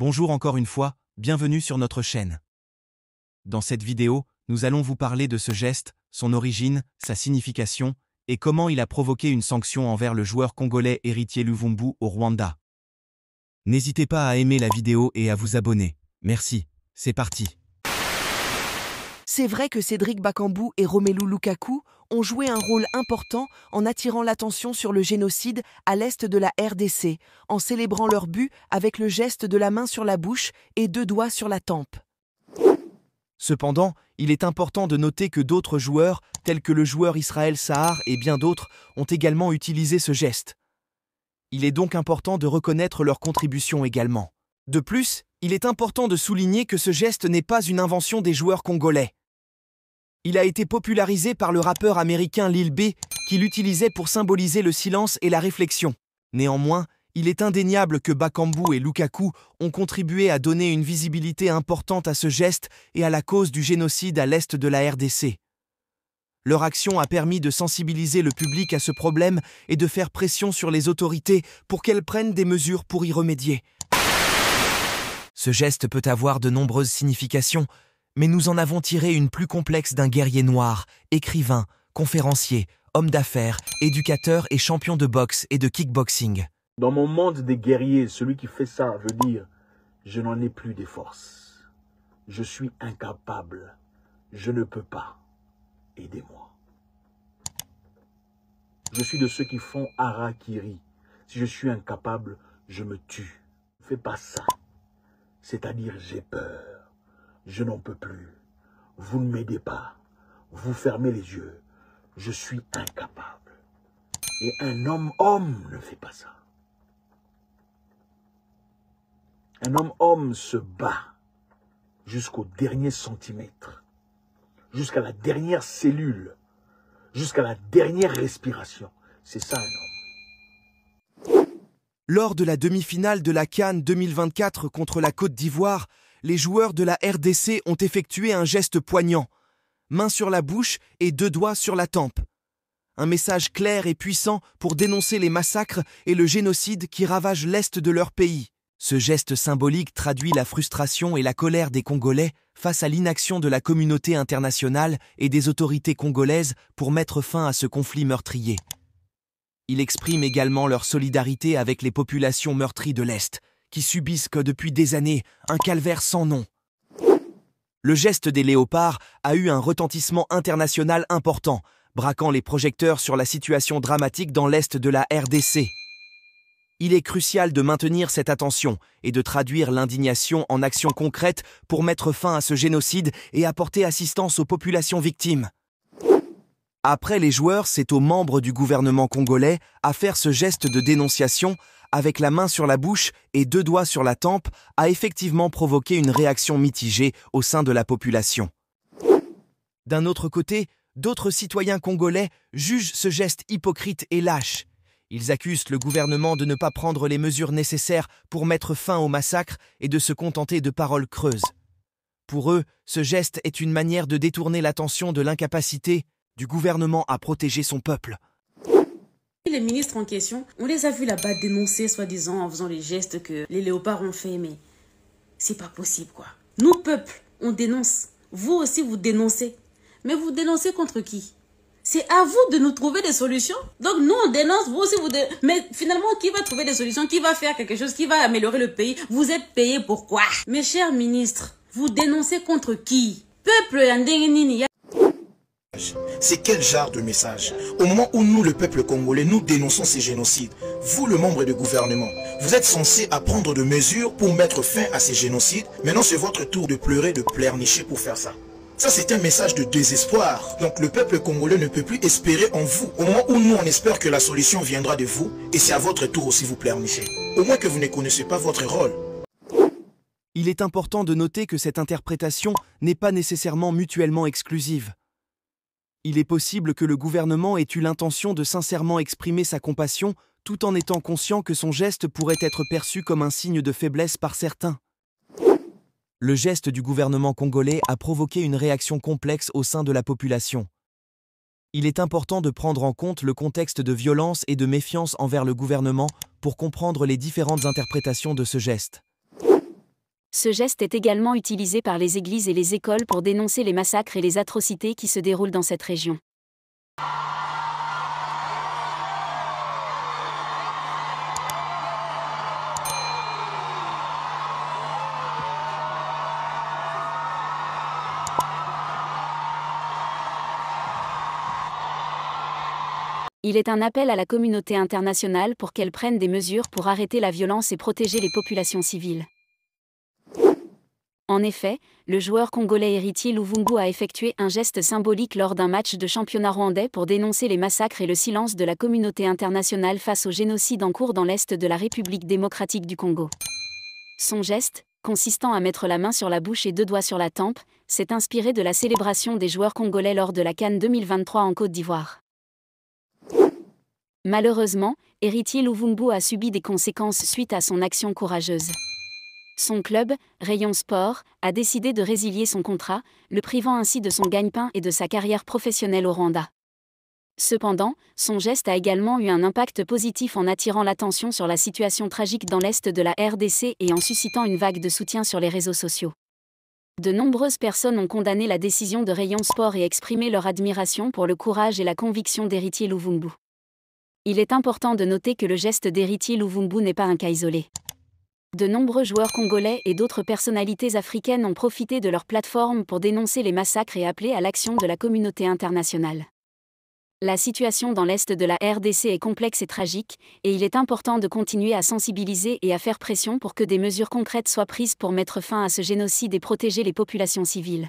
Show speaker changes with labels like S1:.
S1: Bonjour encore une fois, bienvenue sur notre chaîne. Dans cette vidéo, nous allons vous parler de ce geste, son origine, sa signification, et comment il a provoqué une sanction envers le joueur congolais héritier Luvumbu au Rwanda. N'hésitez pas à aimer la vidéo et à vous abonner. Merci, c'est parti. C'est vrai que Cédric Bakambu et Romelu Lukaku ont joué un rôle important en attirant l'attention sur le génocide à l'est de la RDC, en célébrant leur but avec le geste de la main sur la bouche et deux doigts sur la tempe. Cependant, il est important de noter que d'autres joueurs, tels que le joueur Israël Sahar et bien d'autres, ont également utilisé ce geste. Il est donc important de reconnaître leur contribution également. De plus, il est important de souligner que ce geste n'est pas une invention des joueurs congolais. Il a été popularisé par le rappeur américain Lil B, qui l'utilisait pour symboliser le silence et la réflexion. Néanmoins, il est indéniable que Bakambu et Lukaku ont contribué à donner une visibilité importante à ce geste et à la cause du génocide à l'est de la RDC. Leur action a permis de sensibiliser le public à ce problème et de faire pression sur les autorités pour qu'elles prennent des mesures pour y remédier. Ce geste peut avoir de nombreuses significations, mais nous en avons tiré une plus complexe d'un guerrier noir, écrivain, conférencier, homme d'affaires, éducateur et champion de boxe et de kickboxing. Dans mon monde des guerriers, celui qui fait ça veut dire je n'en ai plus des forces. Je suis incapable. Je ne peux pas. Aidez-moi. Je suis de ceux qui font harakiri. Si je suis incapable, je me tue. Ne Fais pas ça. C'est-à-dire j'ai peur je n'en peux plus. Vous ne m'aidez pas. Vous fermez les yeux. Je suis incapable. Et un homme homme ne fait pas ça. Un homme homme se bat jusqu'au dernier centimètre, jusqu'à la dernière cellule, jusqu'à la dernière respiration. C'est ça un homme. Lors de la demi-finale de la Cannes 2024 contre la Côte d'Ivoire, les joueurs de la RDC ont effectué un geste poignant, main sur la bouche et deux doigts sur la tempe. Un message clair et puissant pour dénoncer les massacres et le génocide qui ravagent l'Est de leur pays. Ce geste symbolique traduit la frustration et la colère des Congolais face à l'inaction de la communauté internationale et des autorités congolaises pour mettre fin à ce conflit meurtrier. Il exprime également leur solidarité avec les populations meurtries de l'Est, qui subissent que depuis des années un calvaire sans nom. Le geste des léopards a eu un retentissement international important, braquant les projecteurs sur la situation dramatique dans l'Est de la RDC. Il est crucial de maintenir cette attention et de traduire l'indignation en actions concrètes pour mettre fin à ce génocide et apporter assistance aux populations victimes. Après les joueurs, c'est aux membres du gouvernement congolais à faire ce geste de dénonciation avec la main sur la bouche et deux doigts sur la tempe, a effectivement provoqué une réaction mitigée au sein de la population. D'un autre côté, d'autres citoyens congolais jugent ce geste hypocrite et lâche. Ils accusent le gouvernement de ne pas prendre les mesures nécessaires pour mettre fin au massacre et de se contenter de paroles creuses. Pour eux, ce geste est une manière de détourner l'attention de l'incapacité du gouvernement à protéger son peuple.
S2: Les ministres en question, on les a vus là-bas dénoncer, soi-disant, en faisant les gestes que les léopards ont fait, mais c'est pas possible, quoi. Nous, peuple, on dénonce. Vous aussi, vous dénoncez. Mais vous dénoncez contre qui C'est à vous de nous trouver des solutions. Donc, nous, on dénonce, vous aussi, vous dénoncez. Mais finalement, qui va trouver des solutions Qui va faire quelque chose Qui va améliorer le pays Vous êtes payé quoi Mes chers ministres, vous dénoncez contre qui Peuple,
S1: c'est quel genre de message Au moment où nous, le peuple congolais, nous dénonçons ces génocides, vous, le membre du gouvernement, vous êtes censé apprendre prendre des mesures pour mettre fin à ces génocides. Maintenant, c'est votre tour de pleurer, de pleurnicher pour faire ça. Ça, c'est un message de désespoir. Donc, le peuple congolais ne peut plus espérer en vous. Au moment où nous, on espère que la solution viendra de vous, et c'est à votre tour aussi vous pleurnicher. Au moins que vous ne connaissez pas votre rôle. Il est important de noter que cette interprétation n'est pas nécessairement mutuellement exclusive il est possible que le gouvernement ait eu l'intention de sincèrement exprimer sa compassion tout en étant conscient que son geste pourrait être perçu comme un signe de faiblesse par certains. Le geste du gouvernement congolais a provoqué une réaction complexe au sein de la population. Il est important de prendre en compte le contexte de violence et de méfiance envers le gouvernement pour comprendre les différentes interprétations de ce geste.
S2: Ce geste est également utilisé par les églises et les écoles pour dénoncer les massacres et les atrocités qui se déroulent dans cette région. Il est un appel à la communauté internationale pour qu'elle prenne des mesures pour arrêter la violence et protéger les populations civiles. En effet, le joueur congolais Héritier Louwungu a effectué un geste symbolique lors d'un match de championnat rwandais pour dénoncer les massacres et le silence de la communauté internationale face au génocide en cours dans l'Est de la République démocratique du Congo. Son geste, consistant à mettre la main sur la bouche et deux doigts sur la tempe, s'est inspiré de la célébration des joueurs congolais lors de la Cannes 2023 en Côte d'Ivoire. Malheureusement, Héritier Luvumbu a subi des conséquences suite à son action courageuse. Son club, Rayon Sport, a décidé de résilier son contrat, le privant ainsi de son gagne-pain et de sa carrière professionnelle au Rwanda. Cependant, son geste a également eu un impact positif en attirant l'attention sur la situation tragique dans l'Est de la RDC et en suscitant une vague de soutien sur les réseaux sociaux. De nombreuses personnes ont condamné la décision de Rayon Sport et exprimé leur admiration pour le courage et la conviction d'héritier Louvumbu. Il est important de noter que le geste d'héritier Louvumbu n'est pas un cas isolé. De nombreux joueurs congolais et d'autres personnalités africaines ont profité de leur plateforme pour dénoncer les massacres et appeler à l'action de la communauté internationale. La situation dans l'Est de la RDC est complexe et tragique, et il est important de continuer à sensibiliser et à faire pression pour que des mesures concrètes soient prises pour mettre fin à ce génocide et protéger les populations civiles.